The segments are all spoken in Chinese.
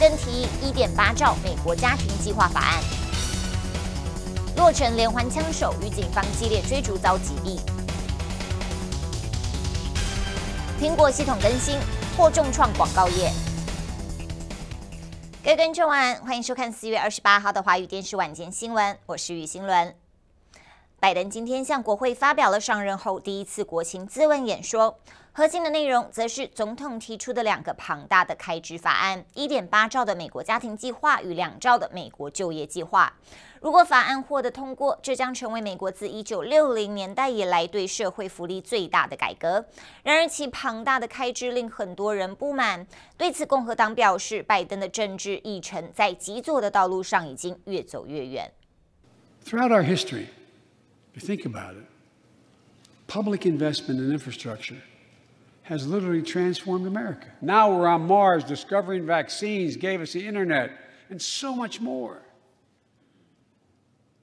更提一1.8兆美国家庭计划法案。落成连环枪手与警方激烈追逐遭击毙。苹果系统更新或重创广告业。各位观众好，欢迎收看四月二十八号的华语电视晚间新闻，我是余新伦。拜登今天向国会发表了上任后第一次国情咨文演说。核心的内容则是总统提出的两个庞大的开支法案：一点八兆的美国家庭计划与两兆的美国就业计划。如果法案获得通过，这将成为美国自一九六零年代以来对社会福利最大的改革。然而，其庞大的开支令很多人不满。对此，共和党表示，拜登的政治议程在极左的道路上已经越走越远。Throughout our history, you think about it, public investment and infrastructure. has literally transformed America. Now we're on Mars, discovering vaccines, gave us the internet, and so much more.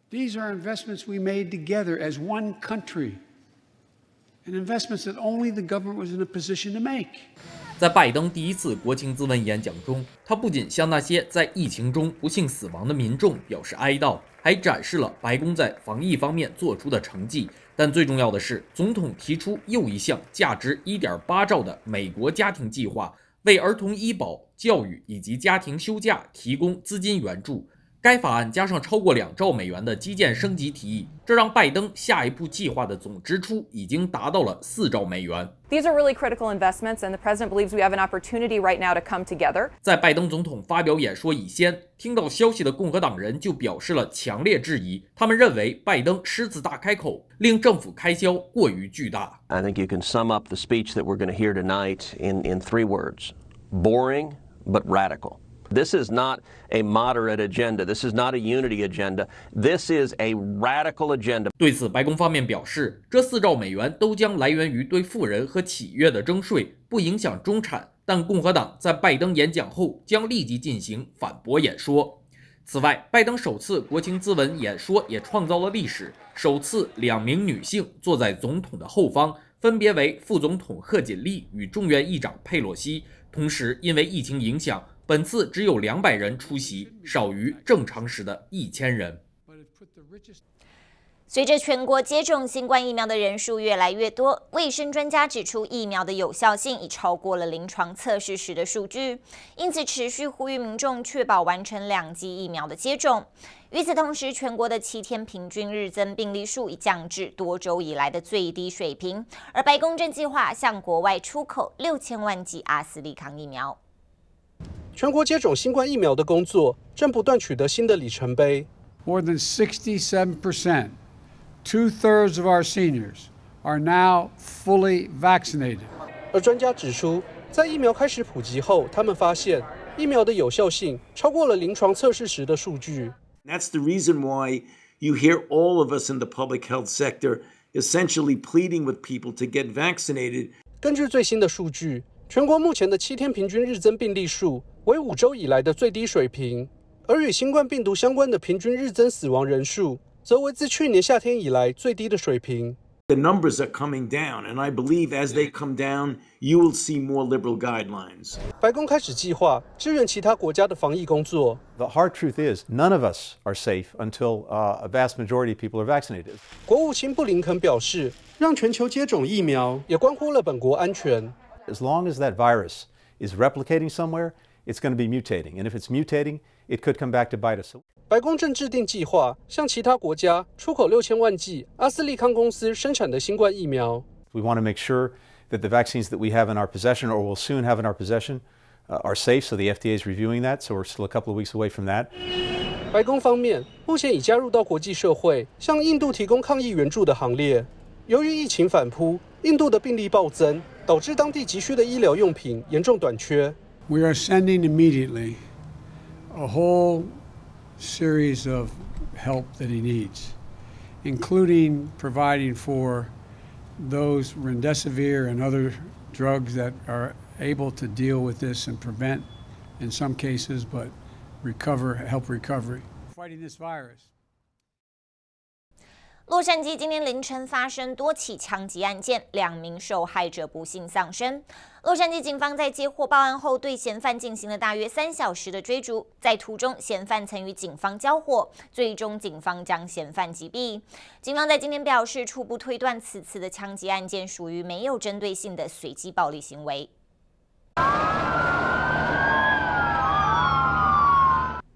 These are investments we made together as one country, and investments that only the government was in a position to make. 在拜登第一次国情咨文演讲中，他不仅向那些在疫情中不幸死亡的民众表示哀悼，还展示了白宫在防疫方面做出的成绩。但最重要的是，总统提出又一项价值1.8兆的美国家庭计划，为儿童医保、教育以及家庭休假提供资金援助。该法案加上超过两兆美元的基建升级提议，这让拜登下一步计划的总支出已经达到了四兆美元。在拜登总统发表演说以先，听到消息的共和党人就表示了强烈质疑，他们认为拜登狮子大开口，令政府开销过于巨大。This is not a moderate agenda. This is not a unity agenda. This is a radical agenda. 对此，白宫方面表示，这四兆美元都将来源于对富人和企业的征税，不影响中产。但共和党在拜登演讲后将立即进行反驳演说。此外，拜登首次国情咨文演说也创造了历史，首次两名女性坐在总统的后方，分别为副总统贺锦丽与众院议长佩洛西。同时，因为疫情影响。本次只有两百人出席，少于正常时的一千人。随着全国接种新冠疫苗的人数越来越多，卫生专家指出，疫苗的有效性已超过了临床测试时的数据，因此持续呼吁民众确保完成两剂疫苗的接种。与此同时，全国的七天平均日增病例数已降至多周以来的最低水平，而白宫正计划向国外出口六千万剂阿斯利康疫苗。全国接种新冠疫苗的工作正不断取得新的里程碑。More than sixty-seven percent, two-thirds of our seniors are now fully vaccinated. 而专家指出，在疫苗开始普及后，他们发现疫苗的有效性超过了临床测试时的数据。That's the reason why you hear all of us in the public health sector essentially pleading with people to get vaccinated. 根据最新的数据，全国目前的七天平均日增病例数。为五周以来的最低水平。而与新冠病毒相关的平均日增死亡人数，则为自去年夏天以来最低的水平。The numbers are coming down, and I believe as they come down, you will see more liberal guidelines. 白宫开始计划支援其他国家的防疫工作。The hard truth is, none of us are safe until uh, a vast majority of people are vaccinated. 国务卿布林肯表示，让全球接种疫苗也关乎了本国安全。As long as that virus is replicating somewhere, it's going to be mutating. And if it's mutating, it could come back to bite us. 白宫正制定计划，向其他国家出口六千万剂阿斯利康公司生产的新冠疫苗。We want to make sure that the vaccines that we have in our possession, or will soon have in our possession, uh, are safe. So the FDA is reviewing that. So we're still a couple of weeks away from that. 白宫方面目前已加入到国际社会向印度提供抗疫援助的行列。由于疫情反扑，印度的病例暴增，导致当地急需的医疗用品严重短缺。we are sending immediately a whole series of help that he needs, including providing for those rendesivir and other drugs that are able to deal with this and prevent, in some cases, but recover, help recovery. Fighting this virus. 洛杉矶今天凌晨发生多起枪击案件，两名受害者不幸丧生。洛杉矶警方在接获报案后，对嫌犯进行了大约三小时的追逐，在途中嫌犯曾与警方交火，最终警方将嫌犯击毙。警方在今天表示，初步推断此次的枪击案件属于没有针对性的随机暴力行为。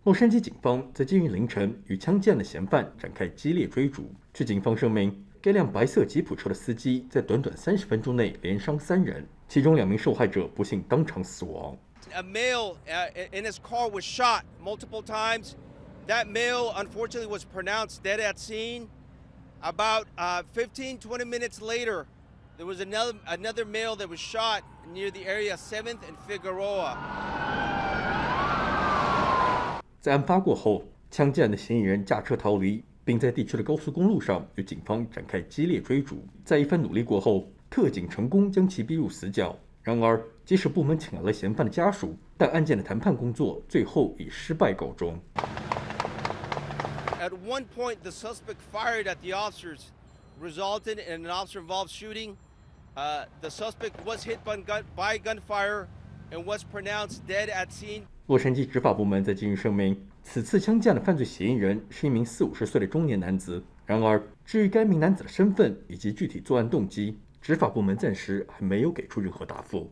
洛杉矶警方在今日凌晨与枪击案的嫌犯展开激烈追逐。据警方声明，该辆白色吉普车的司机在短短三十分钟内连伤三人，其中两名受害者不幸当场死亡。A male in his car was shot multiple times. That male unfortunately was pronounced dead at scene. About fifteen twenty minutes later, there was another another male that was shot near the area Seventh and Figueroa. 在案发过后，枪击案的嫌疑人驾车逃离，并在地区的高速公路上与警方展开激烈追逐。在一番努力过后，特警成功将其逼入死角。然而，即使部门请来了嫌犯的家属，但案件的谈判工作最后以失败告终。At one point, the suspect fired at the officers, resulting in an officer-involved shooting. Uh, the suspect was hit by gunfire and was pronounced dead at scene. 洛杉矶执法部门在进行声明，此次枪架的犯罪嫌疑人是一名四五十岁的中年男子。然而，至于该名男子的身份以及具体作案动机，执法部门暂时还没有给出任何答复。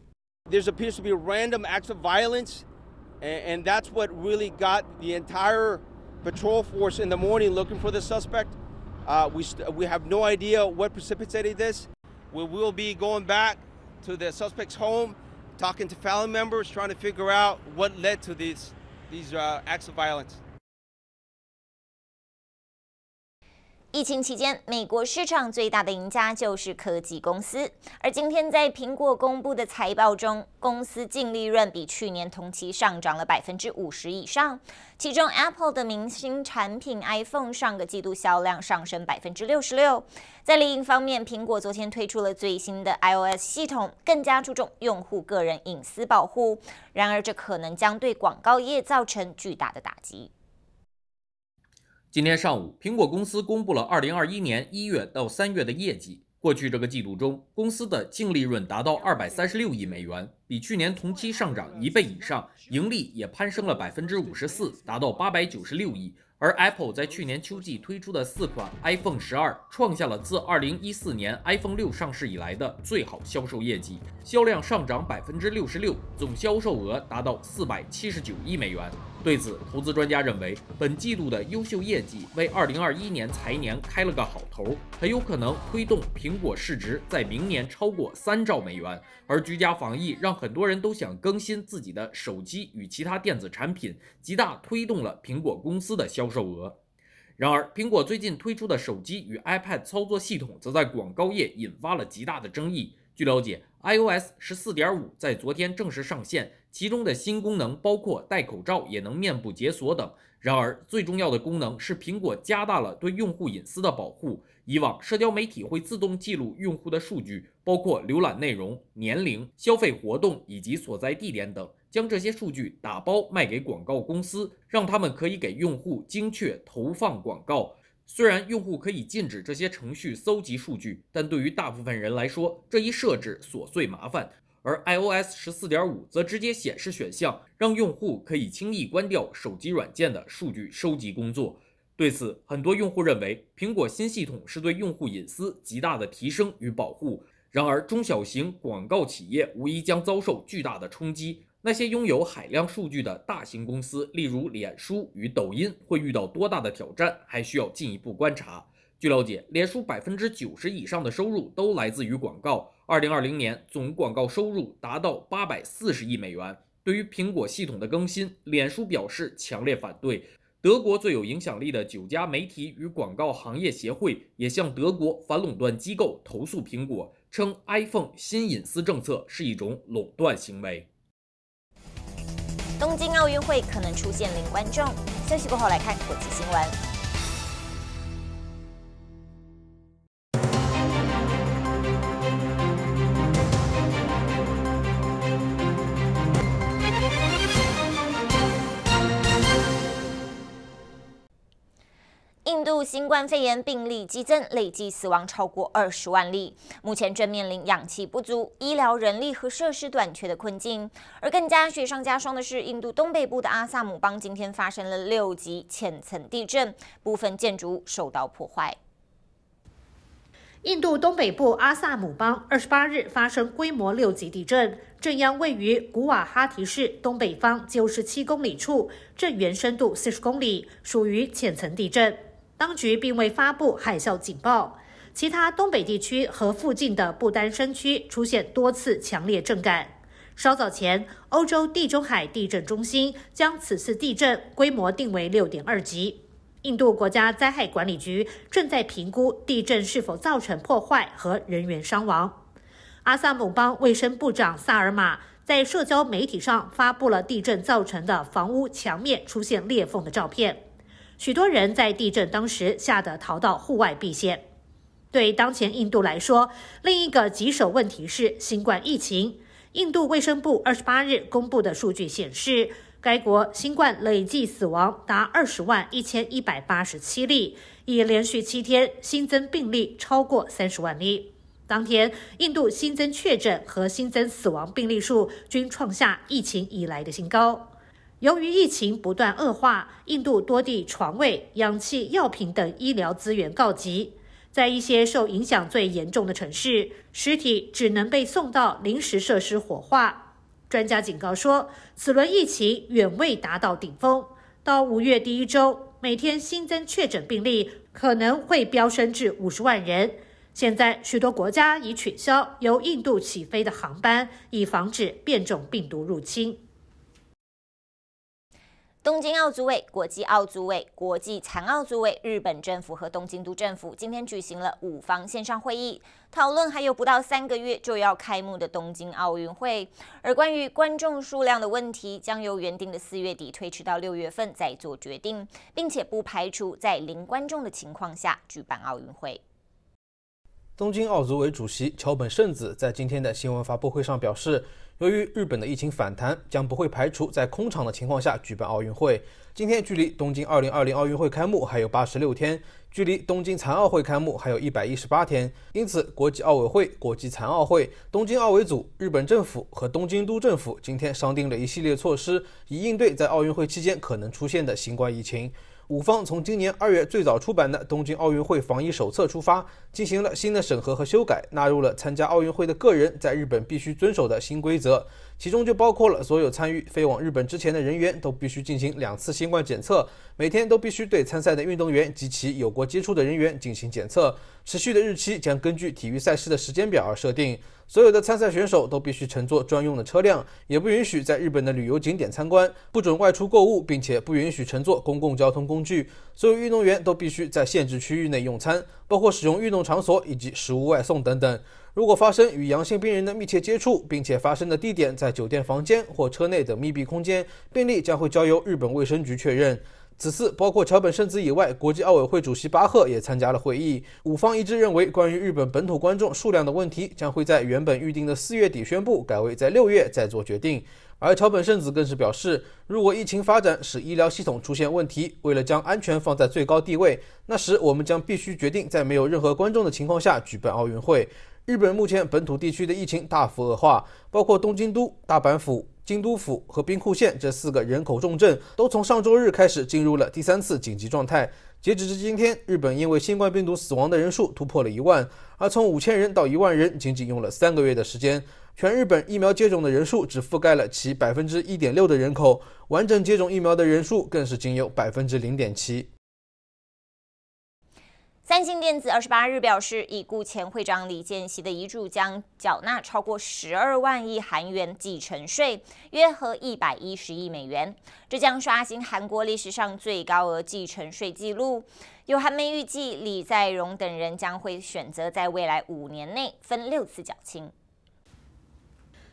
There appears to be random acts of violence, and that's what really got the entire patrol force in the morning looking for the suspect. Uh, we we have no idea what precipitated this. We will be going back to the suspect's home talking to family members, trying to figure out what led to these, these uh, acts of violence. 疫情期间，美国市场最大的赢家就是科技公司。而今天，在苹果公布的财报中，公司净利润比去年同期上涨了百分之五十以上。其中，Apple 的明星产品 iPhone 上个季度销量上升百分之六十六。在另一方面，苹果昨天推出了最新的 iOS 系统，更加注重用户个人隐私保护。然而，这可能将对广告业造成巨大的打击。今天上午，苹果公司公布了2021年1月到3月的业绩。过去这个季度中，公司的净利润达到236亿美元，比去年同期上涨一倍以上，盈利也攀升了54%，达到896亿。而 Apple 在去年秋季推出的四款 iPhone 12，创下了自2014年 iPhone 6上市以来的最好销售业绩，销量上涨66%，总销售额达到479亿美元。对此，投资专家认为，本季度的优秀业绩为2021年财年开了个好头，很有可能推动苹果市值在明年超过三兆美元。而居家防疫让很多人都想更新自己的手机与其他电子产品，极大推动了苹果公司的销售额。然而，苹果最近推出的手机与 iPad 操作系统则在广告业引发了极大的争议。据了解，iOS 十四点五在昨天正式上线。其中的新功能包括戴口罩也能面部解锁等。然而，最重要的功能是苹果加大了对用户隐私的保护。以往，社交媒体会自动记录用户的数据，包括浏览内容、年龄、消费活动以及所在地点等，将这些数据打包卖给广告公司，让他们可以给用户精确投放广告。虽然用户可以禁止这些程序搜集数据，但对于大部分人来说，这一设置琐碎麻烦。而 iOS 十四点五则直接显示选项，让用户可以轻易关掉手机软件的数据收集工作。对此，很多用户认为苹果新系统是对用户隐私极大的提升与保护。然而，中小型广告企业无疑将遭受巨大的冲击。那些拥有海量数据的大型公司，例如脸书与抖音，会遇到多大的挑战，还需要进一步观察。据了解，脸书百分之九十以上的收入都来自于广告。二零二零年总广告收入达到八百四十亿美元。对于苹果系统的更新，脸书表示强烈反对。德国最有影响力的九家媒体与广告行业协会也向德国反垄断机构投诉苹果，称 iPhone 新隐私政策是一种垄断行为。东京奥运会可能出现零观众。休息过后来看国际新闻。新冠肺炎病例激增，累计死亡超过二十万例。目前正面临氧气不足、医疗人力和设施短缺的困境。而更加雪上加霜的是，印度东北部的阿萨姆邦今天发生了六级浅层地震，部分建筑受到破坏。印度东北部阿萨姆邦二十八日发生规模六级地震，震央位于古瓦哈提市东北方九十七公里处，震源深度四十公里，属于浅层地震。当局并未发布海啸警报。其他东北地区和附近的不丹山区出现多次强烈震感。稍早前，欧洲地中海地震中心将此次地震规模定为六点二级。印度国家灾害管理局正在评估地震是否造成破坏和人员伤亡。阿萨姆邦卫生部长萨尔马在社交媒体上发布了地震造成的房屋墙面出现裂缝的照片。许多人在地震当时吓得逃到户外避险。对当前印度来说，另一个棘手问题是新冠疫情。印度卫生部二十八日公布的数据显示，该国新冠累计死亡达二十万一千一百八十七例，已连续七天新增病例超过三十万例。当天，印度新增确诊和新增死亡病例数均创下疫情以来的新高。由于疫情不断恶化，印度多地床位、氧气、药品等医疗资源告急。在一些受影响最严重的城市，尸体只能被送到临时设施火化。专家警告说，此轮疫情远未达到顶峰，到五月第一周，每天新增确诊病例可能会飙升至五十万人。现在，许多国家已取消由印度起飞的航班，以防止变种病毒入侵。东京奥组委、国际奥组委、国际残奥组委、日本政府和东京都政府今天举行了五方线上会议，讨论还有不到三个月就要开幕的东京奥运会。而关于观众数量的问题，将由原定的四月底推迟到六月份再做决定，并且不排除在零观众的情况下举办奥运会。东京奥组委主席桥本圣子在今天的新闻发布会上表示。由于日本的疫情反弹，将不会排除在空场的情况下举办奥运会。今天距离东京2020奥运会开幕还有86天，距离东京残奥会开幕还有一百一十八天。因此，国际奥委会、国际残奥会、东京奥委组、日本政府和东京都政府今天商定了一系列措施，以应对在奥运会期间可能出现的新冠疫情。五方从今年二月最早出版的东京奥运会防疫手册出发，进行了新的审核和修改，纳入了参加奥运会的个人在日本必须遵守的新规则。其中就包括了所有参与飞往日本之前的人员都必须进行两次新冠检测，每天都必须对参赛的运动员及其有过接触的人员进行检测。持续的日期将根据体育赛事的时间表而设定。所有的参赛选手都必须乘坐专用的车辆，也不允许在日本的旅游景点参观，不准外出购物，并且不允许乘坐公共交通工具。所有运动员都必须在限制区域内用餐，包括使用运动场所以及食物外送等等。如果发生与阳性病人的密切接触，并且发生的地点在酒店房间或车内等密闭空间，病例将会交由日本卫生局确认。此次包括桥本圣子以外，国际奥委会主席巴赫也参加了会议。五方一致认为，关于日本本土观众数量的问题将会在原本预定的四月底宣布，改为在六月再做决定。而桥本圣子更是表示，如果疫情发展使医疗系统出现问题，为了将安全放在最高地位，那时我们将必须决定在没有任何观众的情况下举办奥运会。日本目前本土地区的疫情大幅恶化，包括东京都、大阪府、京都府和兵库县这四个人口重镇，都从上周日开始进入了第三次紧急状态。截止至今天，日本因为新冠病毒死亡的人数突破了一万，而从五千人到一万人，仅仅用了三个月的时间。全日本疫苗接种的人数只覆盖了其百分之一点六的人口，完整接种疫苗的人数更是仅有百分之零点七。三星电子二十八日表示，已故前会长李健熙的遗嘱将缴纳超过十二万亿韩元继承税，约合一百一十亿美元。这将刷新韩国历史上最高额继承税记录。有韩媒预计，李在镕等人将会选择在未来五年内分六次缴清。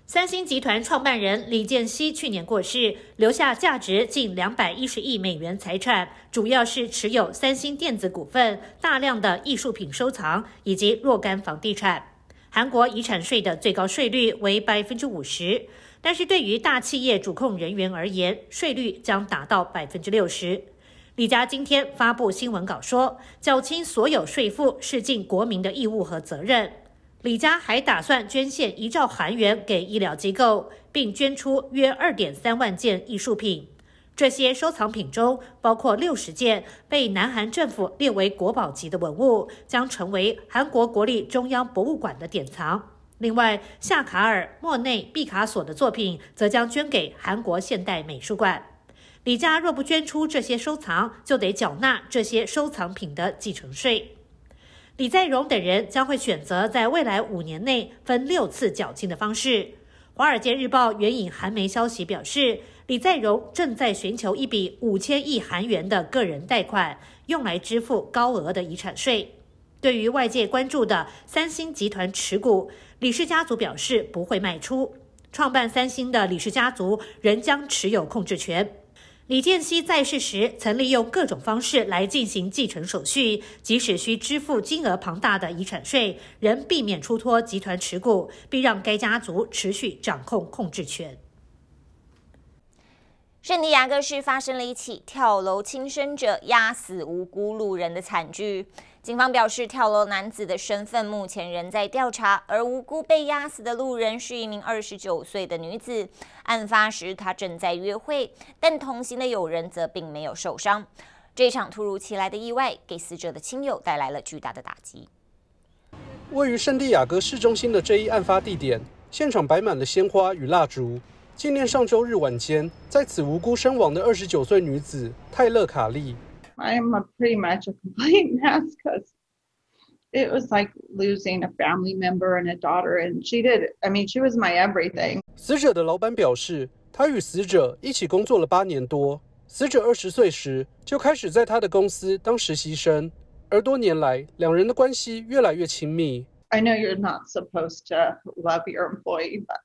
三星集团创办人李健熙去年过世，留下价值近两百一十亿美元财产，主要是持有三星电子股份、大量的艺术品收藏以及若干房地产。韩国遗产税的最高税率为百分之五十，但是对于大企业主控人员而言，税率将达到百分之六十。李家今天发布新闻稿说，缴清所有税负是尽国民的义务和责任。李家还打算捐献一兆韩元给医疗机构，并捐出约二点三万件艺术品。这些收藏品中包括六十件被南韩政府列为国宝级的文物，将成为韩国国立中央博物馆的典藏。另外，夏卡尔、莫内、毕卡索的作品则将捐给韩国现代美术馆。李家若不捐出这些收藏，就得缴纳这些收藏品的继承税。李在镕等人将会选择在未来五年内分六次缴清的方式。《华尔街日报》援引韩媒消息表示，李在镕正在寻求一笔五千亿韩元的个人贷款，用来支付高额的遗产税。对于外界关注的三星集团持股，李氏家族表示不会卖出。创办三星的李氏家族仍将持有控制权。李建熙在世时曾利用各种方式来进行继承手续，即使需支付金额庞大的遗产税，仍避免出脱集团持股，并让该家族持续掌控控制权。圣地亚哥市发生了一起跳楼轻生者压死无辜路人的惨剧。警方表示，跳楼男子的身份目前仍在调查，而无辜被压死的路人是一名二十九岁的女子。案发时，她正在约会，但同行的友人则并没有受伤。这场突如其来的意外给死者的亲友带来了巨大的打击。位于圣地亚哥市中心的这一案发地点，现场摆满了鲜花与蜡烛，纪念上周日晚间在此无辜身亡的二十九岁女子泰勒·卡利。I'm a pretty much a complete mess because it was like losing a family member and a daughter, and she did. I mean, she was my everything. 死者的老板表示，他与死者一起工作了八年多。死者二十岁时就开始在他的公司当实习生，而多年来两人的关系越来越亲密。I know you're not supposed to love your employee, but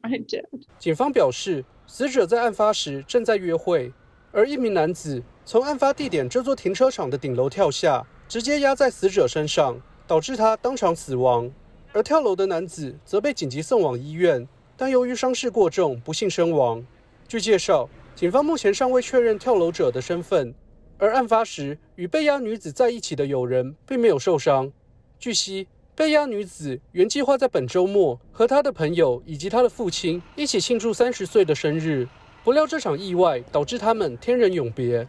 I did. 警方表示，死者在案发时正在约会，而一名男子从案发地点这座停车场的顶楼跳下，直接压在死者身上，导致他当场死亡。而跳楼的男子则被紧急送往医院，但由于伤势过重，不幸身亡。据介绍，警方目前尚未确认跳楼者的身份。而案发时与被压女子在一起的友人并没有受伤。据悉，被压女子原计划在本周末和他的朋友以及他的父亲一起庆祝三十岁的生日，不料这场意外导致他们天人永别。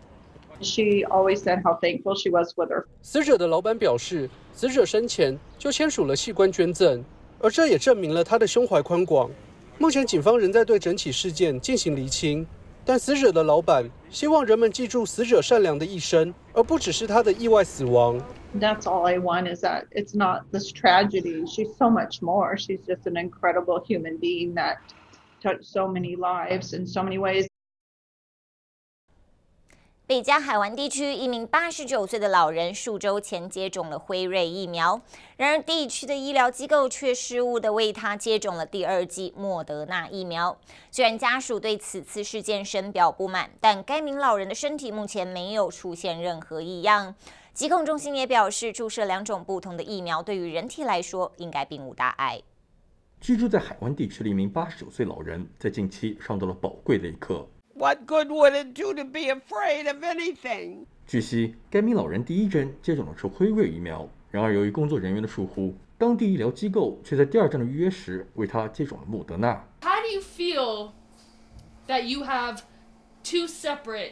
She always said how thankful she was with her. 死者的老板表示，死者生前就签署了器官捐赠，而这也证明了他的胸怀宽广。目前，警方仍在对整起事件进行厘清，但死者的老板希望人们记住死者善良的一生，而不只是他的意外死亡。That's all I want is that it's not this tragedy. She's so much more. She's just an incredible human being that touched so many lives in so many ways. 北加海湾地区一名89岁的老人数周前接种了辉瑞疫苗，然而地区的医疗机构却失误的为他接种了第二剂莫德纳疫苗。虽然家属对此次事件深表不满，但该名老人的身体目前没有出现任何异样。疾控中心也表示，注射两种不同的疫苗对于人体来说应该并无大碍。居住在海湾地区的一名89岁老人在近期上到了宝贵的一课。What good would it do to be afraid of anything？据悉，该名老人第一针接种了仇辉瑞疫苗，然而由于工作人员的疏忽，当地医疗机构却在第二站的预约时为他接种了莫德纳。How do you feel that you have two separate?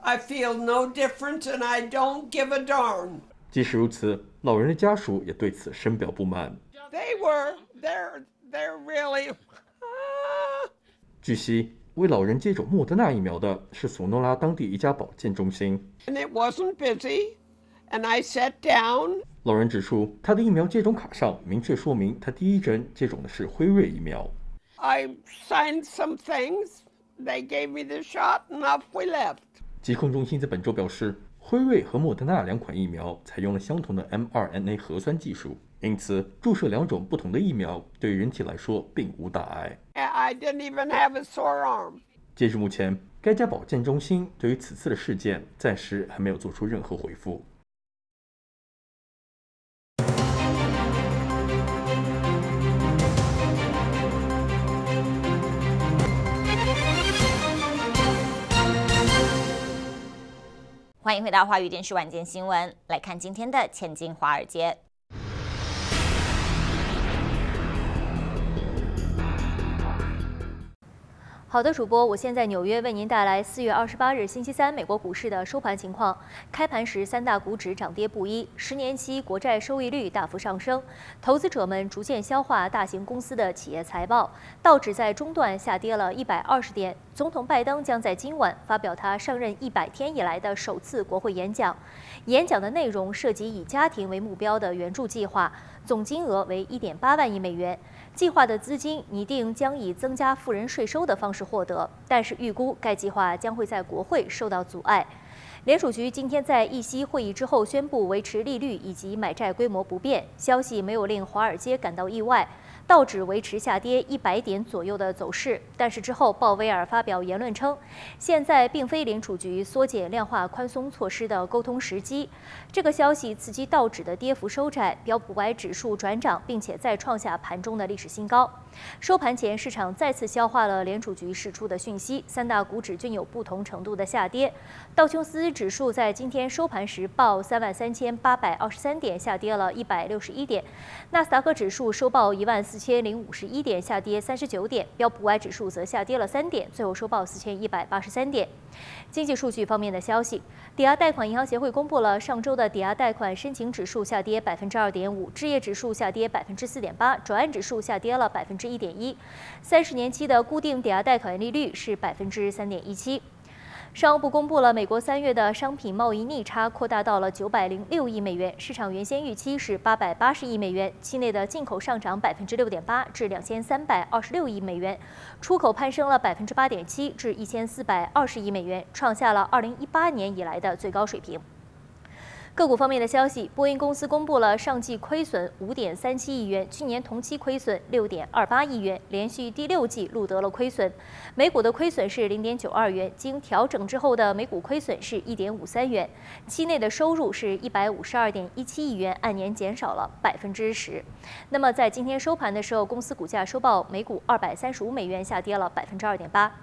I feel no different, and I don't give a darn. 即使如此，老人的家属也对此深表不满。They were, they're, they're really. 据悉。为老人接种莫德纳疫苗的是索诺拉当地一家保健中心 and it wasn't busy and i sat down 老人指出他的疫苗接种卡上明确说明他第一针接种的是辉瑞疫苗 i signed some things they gave me the shot and off we left 疾控中心在本周表示辉瑞和莫德纳两款疫苗采用了相同的 mrna 核酸技术因此，注射两种不同的疫苗对于人体来说并无大碍。截至目前，该家保健中心对于此次的事件暂时还没有做出任何回复。欢迎回到华娱电视晚间新闻，来看今天的《前进华尔街》。好的，主播，我现在纽约为您带来四月二十八日星期三美国股市的收盘情况。开盘时，三大股指涨跌不一，十年期国债收益率大幅上升，投资者们逐渐消化大型公司的企业财报。道指在中段下跌了一百二十点。总统拜登将在今晚发表他上任一百天以来的首次国会演讲，演讲的内容涉及以家庭为目标的援助计划，总金额为一点八万亿美元。计划的资金拟定将以增加富人税收的方式获得，但是预估该计划将会在国会受到阻碍。联储局今天在议息会议之后宣布维持利率以及买债规模不变，消息没有令华尔街感到意外。道指维持下跌一百点左右的走势，但是之后鲍威尔发表言论称，现在并非联储局缩减量化宽松措施的沟通时机。这个消息刺激道指的跌幅收窄，标普五百指数转涨，并且再创下盘中的历史新高。收盘前，市场再次消化了联储局释出的讯息，三大股指均有不同程度的下跌。道琼斯指数在今天收盘时报三万三千八百二十三点，下跌了一百六十一点。纳斯达克指数收报一万四。四千零五十一点下跌三十九点，标普五百指数则下跌了三点，最后收报四千一百八十三点。经济数据方面的消息，抵押贷款银行协会公布了上周的抵押贷款申请指数下跌百分之二点五，置业指数下跌百分之四点八，转按指数下跌了百分之一点一，三十年期的固定抵押贷款利率是百分之三点一七。商务部公布了美国三月的商品贸易逆差扩大到了九百零六亿美元，市场原先预期是八百八十亿美元。期内的进口上涨百分之六点八，至两千三百二十六亿美元，出口攀升了百分之八点七，至一千四百二十亿美元，创下了二零一八年以来的最高水平。个股方面的消息，波音公司公布了上季亏损五点三七亿元，去年同期亏损六点二八亿元，连续第六季录得了亏损。每股的亏损是零点九二元，经调整之后的每股亏损是一点五三元。期内的收入是一百五十二点一七亿元，按年减少了百分之十。那么在今天收盘的时候，公司股价收报每股二百三十五美元，下跌了百分之二点八。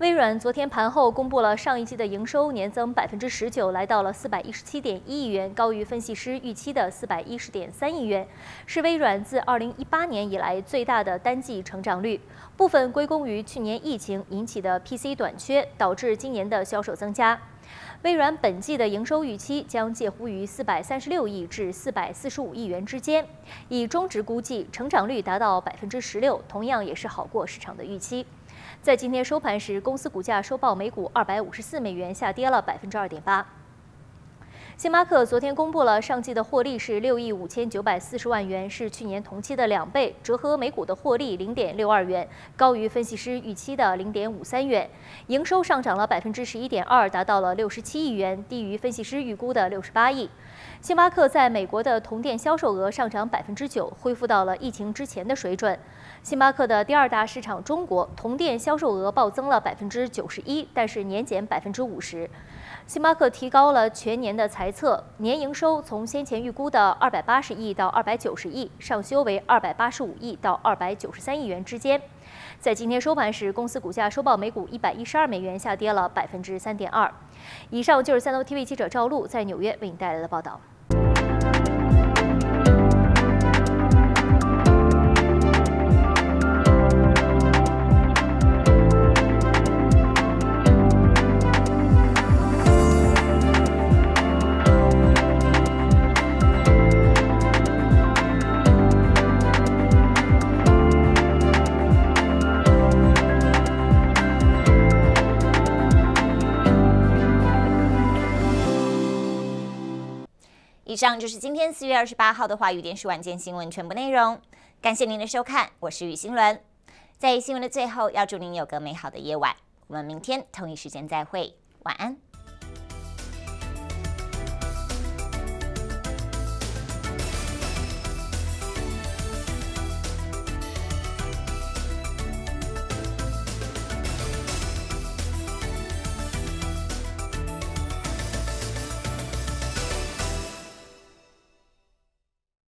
微软昨天盘后公布了上一季的营收，年增百分之十九，来到了四百一十七点一亿元，高于分析师预期的四百一十点三亿元，是微软自二零一八年以来最大的单季成长率。部分归功于去年疫情引起的 PC 短缺，导致今年的销售增加。微软本季的营收预期将介乎于四百三十六亿至四百四十五亿元之间，以中值估计，成长率达到百分之十六，同样也是好过市场的预期。在今天收盘时，公司股价收报每股二百五十四美元，下跌了百分之二点八。星巴克昨天公布了上季的获利是六亿五千九百四十万元，是去年同期的两倍，折合每股的获利零点六二元，高于分析师预期的零点五三元。营收上涨了百分之十一点二，达到了六十七亿元，低于分析师预估的六十八亿。星巴克在美国的同店销售额上涨百分之九，恢复到了疫情之前的水准。星巴克的第二大市场中国同店销售额暴增了百分之九十一，但是年减百分之五十。星巴克提高了全年的财。测年营收从先前预估的二百八十亿到二百九十亿上修为二百八十五亿到二百九十三亿元之间，在今天收盘时，公司股价收报每股一百一十二美元，下跌了百分之三点二。以上就是三六 TV 记者赵璐在纽约为你带来的报道。以上就是今天四月二十八号的华语电视晚间新闻全部内容。感谢您的收看，我是雨欣伦。在新闻的最后，要祝您有个美好的夜晚。我们明天同一时间再会，晚安。